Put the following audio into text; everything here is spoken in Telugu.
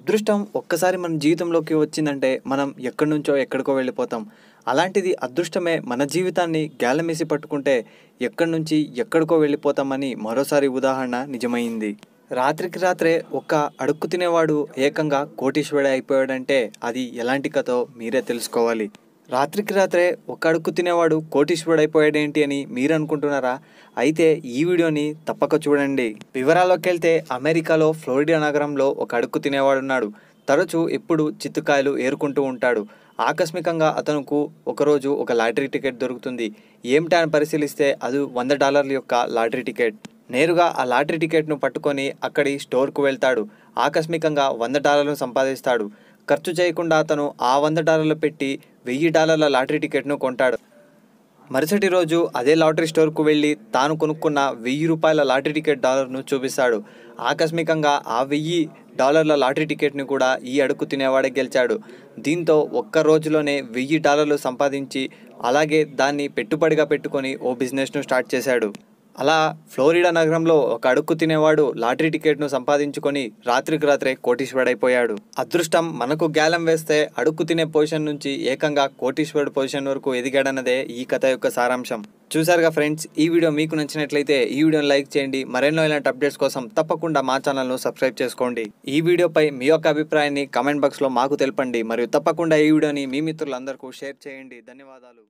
అదృష్టం ఒక్కసారి మన జీవితంలోకి వచ్చిందంటే మనం ఎక్కడి నుంచో ఎక్కడికో వెళ్ళిపోతాం అలాంటిది అదృష్టమే మన జీవితాన్ని గేలమేసి పట్టుకుంటే ఎక్కడి నుంచి ఎక్కడికో వెళ్ళిపోతామని మరోసారి ఉదాహరణ నిజమైంది రాత్రికి రాత్రే ఒక్క అడుక్కు తినేవాడు ఏకంగా కోటీశ్వరుడే అయిపోయాడంటే అది ఎలాంటి కథో మీరే తెలుసుకోవాలి రాత్రికి రాత్రే ఒక అడుక్కు తినేవాడు ఏంటి అని మీరు అనుకుంటున్నారా అయితే ఈ వీడియోని తప్పక చూడండి వివరాల్లోకి వెళ్తే అమెరికాలో ఫ్లోరిడా నగరంలో ఒక అడుక్కు తినేవాడున్నాడు తరచూ ఎప్పుడు చిత్తుకాయలు ఏరుకుంటూ ఉంటాడు ఆకస్మికంగా అతనుకు ఒకరోజు ఒక లాటరీ టికెట్ దొరుకుతుంది ఏమిటా అని పరిశీలిస్తే అది వంద డాలర్ల యొక్క లాటరీ టికెట్ నేరుగా ఆ లాటరీ టికెట్ను పట్టుకొని అక్కడి స్టోర్కు వెళ్తాడు ఆకస్మికంగా వంద డాలర్లను సంపాదిస్తాడు ఖర్చు చేయకుండా అతను ఆ వంద డాలర్లు పెట్టి వెయ్యి డాలర్ల లాటరీ టికెట్ను కొంటాడు మరుసటి రోజు అదే లాటరీ స్టోర్కు వెళ్ళి తాను కొనుక్కున్న వెయ్యి రూపాయల లాటరీ టికెట్ డాలర్ను చూపిస్తాడు ఆకస్మికంగా ఆ వెయ్యి డాలర్ల లాటరీ టికెట్ని కూడా ఈ అడుగు తినేవాడే గెలిచాడు దీంతో ఒక్క రోజులోనే వెయ్యి డాలర్లు సంపాదించి అలాగే దాన్ని పెట్టుబడిగా పెట్టుకొని ఓ బిజినెస్ను స్టార్ట్ చేశాడు అలా ఫ్లోరిడా నగరంలో ఒక అడుక్కు తినేవాడు లాటరీ టికెట్ను సంపాదించుకొని రాత్రికి రాత్రే కోటీశ్వరుడైపోయాడు అదృష్టం మనకు గ్యాలం వేస్తే అడుక్కు తినే పొజిషన్ నుంచి ఏకంగా కోటీశ్వరుడు పొజిషన్ వరకు ఎదిగాడన్నదే ఈ కథ యొక్క సారాంశం చూసారుగా ఫ్రెండ్స్ ఈ వీడియో మీకు నచ్చినట్లయితే ఈ వీడియోని లైక్ చేయండి మరెన్నో ఇలాంటి అప్డేట్స్ కోసం తప్పకుండా మా ఛానల్ను సబ్స్క్రైబ్ చేసుకోండి ఈ వీడియోపై మీ యొక్క అభిప్రాయాన్ని కమెంట్ బాక్స్లో మాకు తెలపండి మరియు తప్పకుండా ఈ వీడియోని మీ మిత్రులందరికీ షేర్ చేయండి ధన్యవాదాలు